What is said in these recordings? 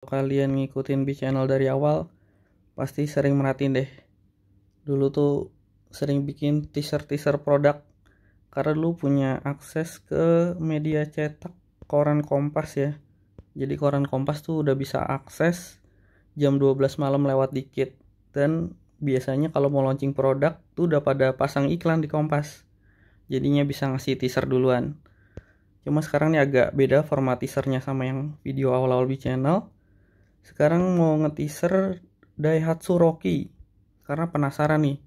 kalian ngikutin B channel dari awal pasti sering merhatiin deh dulu tuh sering bikin teaser-teaser produk karena lu punya akses ke media cetak koran kompas ya jadi koran kompas tuh udah bisa akses jam 12 malam lewat dikit dan biasanya kalau mau launching produk tuh udah pada pasang iklan di kompas jadinya bisa ngasih teaser duluan cuma sekarang ini agak beda format teasernya sama yang video awal-awal di channel sekarang mau nge-teaser Daihatsu Rocky karena penasaran nih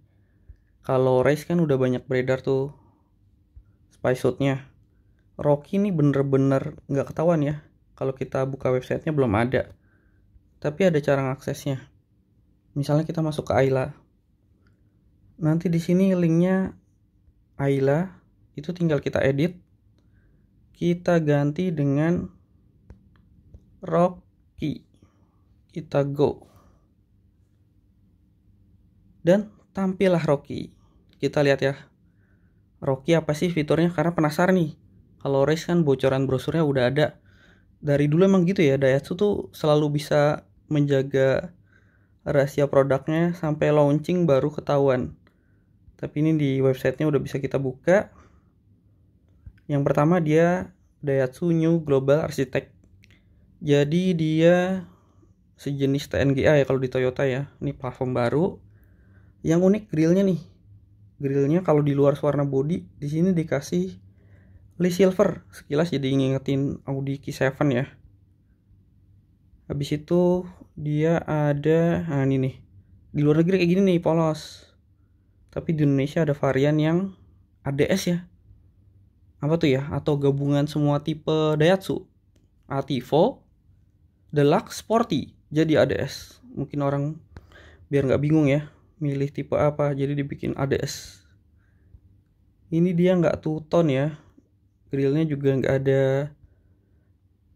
kalau race kan udah banyak beredar tuh spy suitnya Rocky ini bener-bener nggak ketahuan ya kalau kita buka websitenya belum ada tapi ada cara ngaksesnya misalnya kita masuk ke Ayla nanti di sini linknya Ayla itu tinggal kita edit kita ganti dengan Rocky Itago. Dan tampillah Rocky. Kita lihat ya. Rocky apa sih fiturnya? Karena penasaran nih. Kalau Race kan bocoran brosurnya udah ada. Dari dulu emang gitu ya, Daihatsu tuh selalu bisa menjaga rahasia produknya sampai launching baru ketahuan. Tapi ini di websitenya udah bisa kita buka. Yang pertama dia Daihatsu New Global Architect. Jadi dia sejenis TNGA ya kalau di Toyota ya ini platform baru yang unik grillnya nih grillnya kalau di luar warna body di sini dikasih list silver sekilas jadi ngingetin Audi Q7 ya habis itu dia ada nah ini nih di luar negeri kayak gini nih polos tapi di Indonesia ada varian yang ADS ya apa tuh ya atau gabungan semua tipe Daihatsu Ativo Deluxe Sporty jadi ADS mungkin orang biar nggak bingung ya milih tipe apa jadi dibikin ADS ini dia nggak two tone ya grillnya juga nggak ada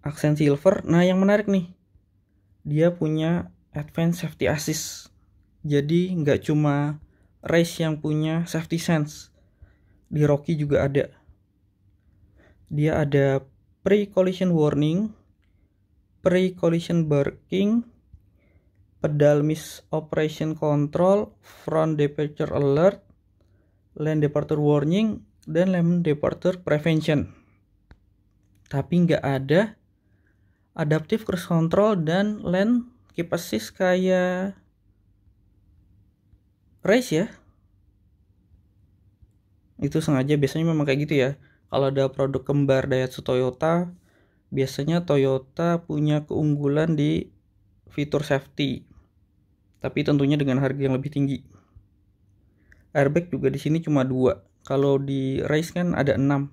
aksen silver nah yang menarik nih dia punya advanced safety assist jadi nggak cuma race yang punya safety sense di Rocky juga ada dia ada pre collision warning pre-collision braking, pedal operation control, front departure alert, lane departure warning, dan lane departure prevention. Tapi nggak ada adaptive cruise control dan lane keep assist kayak race ya. Itu sengaja biasanya memang kayak gitu ya. Kalau ada produk kembar Daihatsu Toyota, biasanya Toyota punya keunggulan di fitur safety. Tapi tentunya dengan harga yang lebih tinggi. Airbag juga di sini cuma dua. Kalau di race kan ada enam.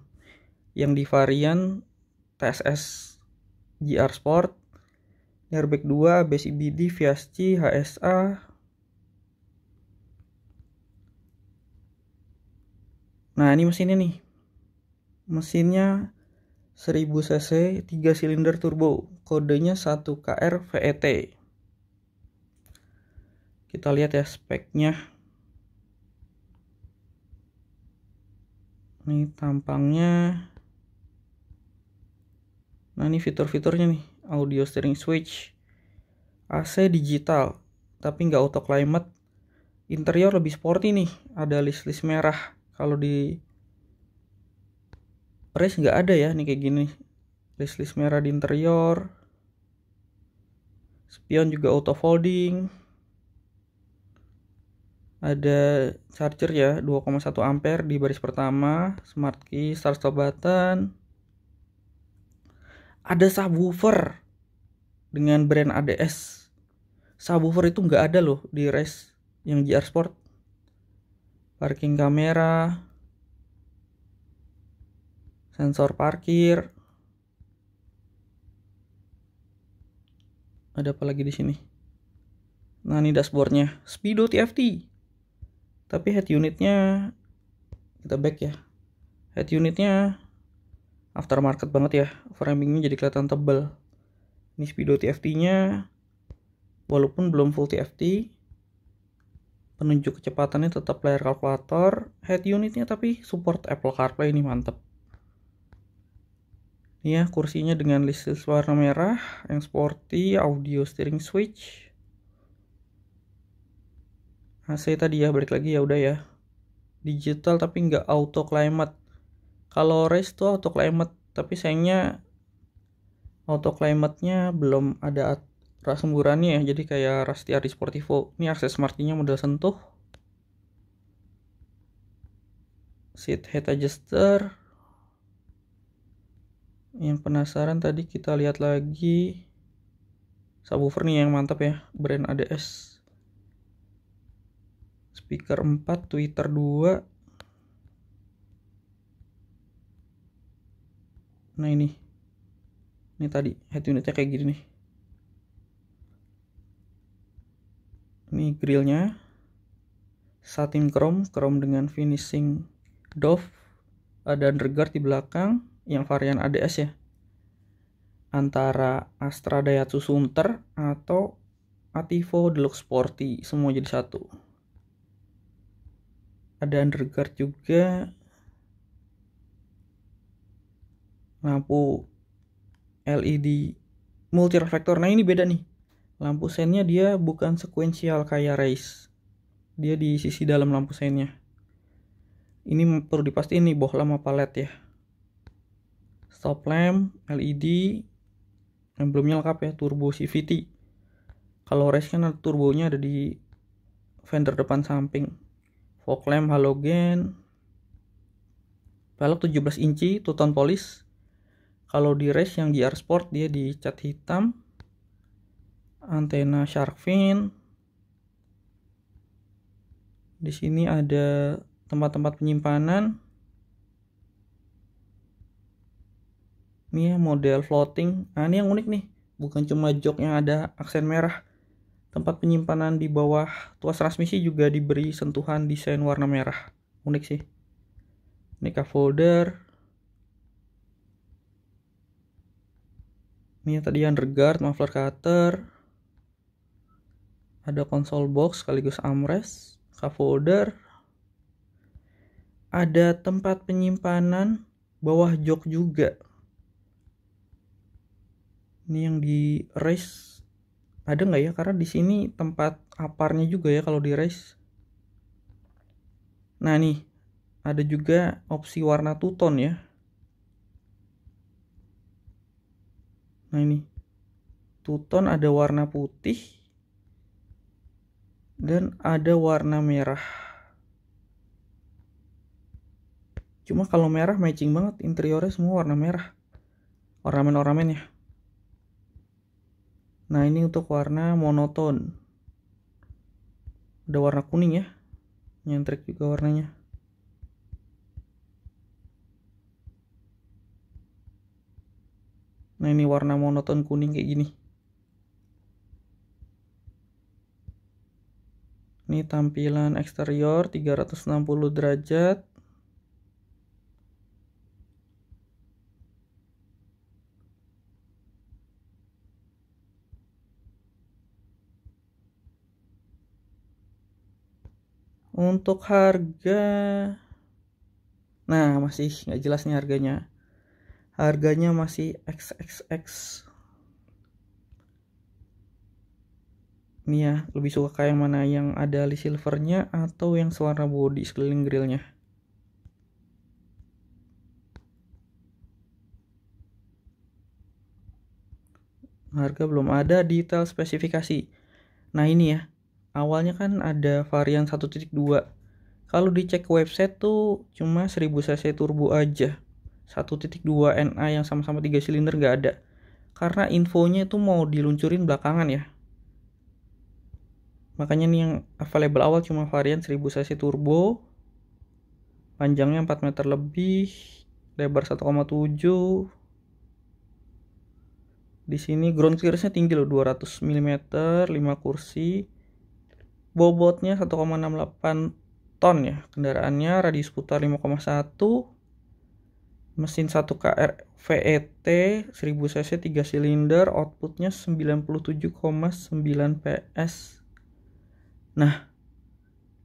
Yang di varian TSS GR Sport, airbag 2, BCBD, VSC, HSA, Nah ini mesinnya nih Mesinnya 1000 cc 3 silinder turbo, kodenya 1KR VET. Kita lihat ya speknya. Ini tampangnya. Nah, ini fitur-fiturnya nih, audio steering switch, AC digital, tapi nggak auto climate. Interior lebih sporty nih, ada list-list merah. Kalau di race nggak ada ya nih kayak gini list list merah di interior spion juga auto folding ada charger ya 2,1 ampere di baris pertama smart key start stop button ada subwoofer dengan brand ADS subwoofer itu nggak ada loh di race yang GR Sport parking kamera sensor parkir. Ada apa lagi di sini? Nah, ini dashboardnya. Speedo TFT. Tapi head unitnya kita back ya. Head unitnya aftermarket banget ya. Framingnya jadi kelihatan tebel. Ini speedo TFT-nya walaupun belum full TFT, penunjuk kecepatannya tetap layar kalkulator, head unitnya tapi support Apple CarPlay ini mantep. Ini ya kursinya dengan list warna merah, yang sporty, audio steering switch. AC tadi ya balik lagi ya udah ya. Digital tapi nggak auto climate. Kalau race tuh auto climate, tapi sayangnya auto climate-nya belum ada ras semburannya ya. Jadi kayak ras Ari Sportivo. Ini akses smartinya model sentuh. Seat head adjuster, yang penasaran tadi kita lihat lagi subwoofer nih yang mantap ya brand ADS speaker 4 tweeter 2 nah ini ini tadi head unitnya kayak gini nih ini grillnya satin chrome chrome dengan finishing doff ada underguard di belakang yang varian ADS ya antara Astra Daihatsu Sunter atau Ativo Deluxe Sporty semua jadi satu ada underguard juga lampu LED multi reflektor nah ini beda nih lampu sennya dia bukan sekuensial kayak race dia di sisi dalam lampu sennya ini perlu dipastiin nih bohlam apa led ya stop lamp, LED, emblemnya lengkap ya, turbo CVT. Kalau race kan turbonya ada di fender depan samping. Fog lamp halogen. Velg 17 inci, tuton polis. Kalau di race yang GR Sport dia dicat hitam. Antena shark fin. Di sini ada tempat-tempat penyimpanan ini ya model floating nah ini yang unik nih bukan cuma jok yang ada aksen merah tempat penyimpanan di bawah tuas transmisi juga diberi sentuhan desain warna merah unik sih ini cup folder ini ya, tadi underguard muffler cutter ada console box sekaligus armrest cup folder ada tempat penyimpanan bawah jok juga ini yang di race ada nggak ya karena di sini tempat aparnya juga ya kalau di race nah nih ada juga opsi warna tuton ya nah ini tuton ada warna putih dan ada warna merah cuma kalau merah matching banget interiornya semua warna merah ornamen-ornamennya Nah, ini untuk warna monoton. Ada warna kuning ya. Nyentrik juga warnanya. Nah, ini warna monoton kuning kayak gini. Ini tampilan eksterior 360 derajat untuk harga nah masih nggak jelas nih harganya harganya masih XXX nih ya lebih suka kayak mana yang ada li silvernya atau yang sewarna body sekeliling grillnya harga belum ada detail spesifikasi nah ini ya awalnya kan ada varian 1.2 kalau dicek website tuh cuma 1000 cc turbo aja 1.2 NA yang sama-sama 3 silinder gak ada karena infonya itu mau diluncurin belakangan ya makanya nih yang available awal cuma varian 1000 cc turbo panjangnya 4 meter lebih lebar 1,7 di sini ground clearance-nya tinggi loh 200 mm 5 kursi bobotnya 1,68 ton ya kendaraannya radius putar 5,1 mesin 1 KR VET 1000 cc 3 silinder outputnya 97,9 PS nah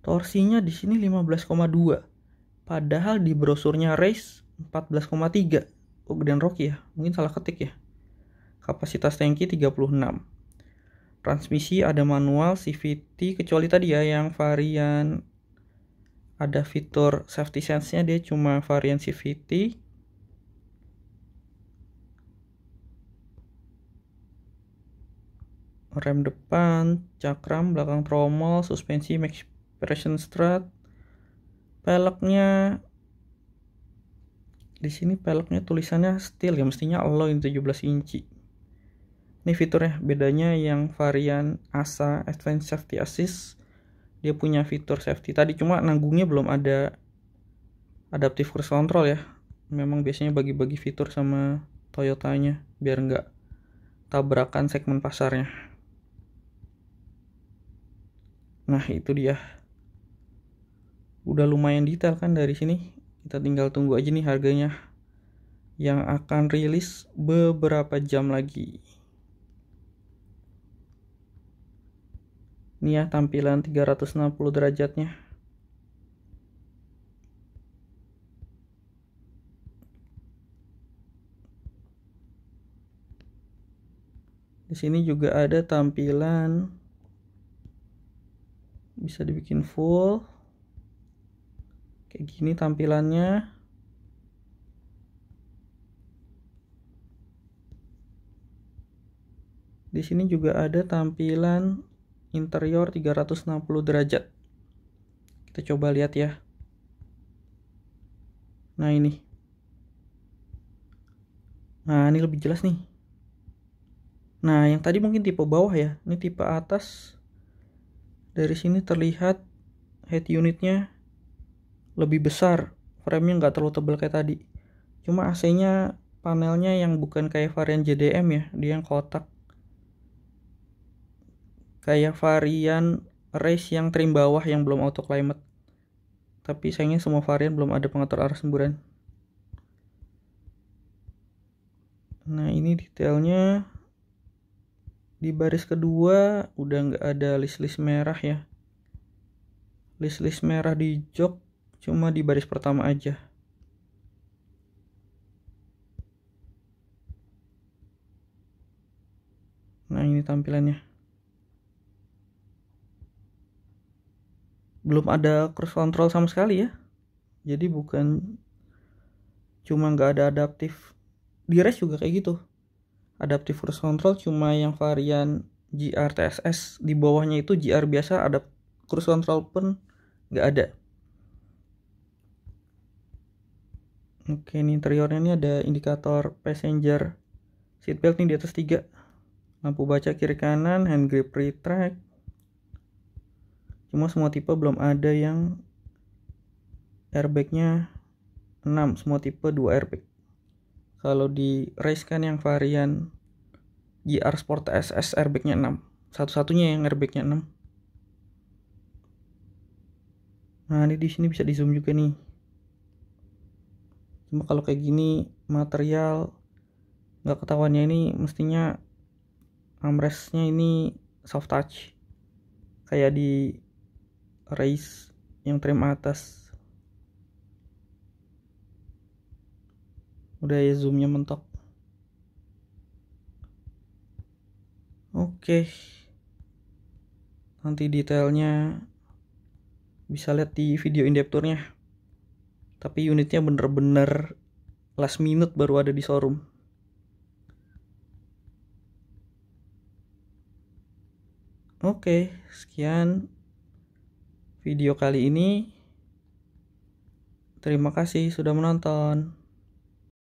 torsinya di sini 15,2 padahal di brosurnya race 14,3 oh, dan Rocky ya mungkin salah ketik ya kapasitas tangki 36 transmisi ada manual CVT kecuali tadi ya yang varian ada fitur safety sense nya dia cuma varian CVT rem depan, cakram, belakang tromol, suspensi, max pressure strut, peleknya di sini peleknya tulisannya steel ya mestinya alloy 17 inci ini ya bedanya yang varian ASA Advanced Safety Assist dia punya fitur safety tadi cuma nanggungnya belum ada adaptive cruise control ya memang biasanya bagi-bagi fitur sama Toyotanya biar nggak tabrakan segmen pasarnya nah itu dia udah lumayan detail kan dari sini kita tinggal tunggu aja nih harganya yang akan rilis beberapa jam lagi Ini ya tampilan 360 derajatnya. Di sini juga ada tampilan bisa dibikin full. Kayak gini tampilannya. Di sini juga ada tampilan interior 360 derajat. Kita coba lihat ya. Nah, ini. Nah, ini lebih jelas nih. Nah, yang tadi mungkin tipe bawah ya. Ini tipe atas. Dari sini terlihat head unitnya lebih besar. Frame-nya nggak terlalu tebal kayak tadi. Cuma AC-nya panelnya yang bukan kayak varian JDM ya. Dia yang kotak kayak varian race yang trim bawah yang belum auto climate tapi sayangnya semua varian belum ada pengatur arah semburan nah ini detailnya di baris kedua udah nggak ada list-list merah ya list-list merah di jok cuma di baris pertama aja nah ini tampilannya belum ada cruise control sama sekali ya jadi bukan cuma nggak ada adaptif di race juga kayak gitu adaptif cruise control cuma yang varian GR TSS di bawahnya itu GR biasa ada cruise control pun nggak ada oke ini interiornya ini ada indikator passenger seatbelt nih di atas 3 lampu baca kiri kanan hand grip retract cuma semua tipe belum ada yang airbagnya 6 semua tipe 2 airbag kalau di race kan yang varian GR Sport SS airbagnya 6 satu-satunya yang airbagnya 6 nah ini di sini bisa di zoom juga nih cuma kalau kayak gini material nggak ketahuannya ini mestinya armrestnya ini soft touch kayak di Race yang trim atas udah ya zoomnya mentok oke nanti detailnya bisa lihat di video indepturnya tapi unitnya bener-bener last minute baru ada di showroom Oke, sekian video kali ini. Terima kasih sudah menonton.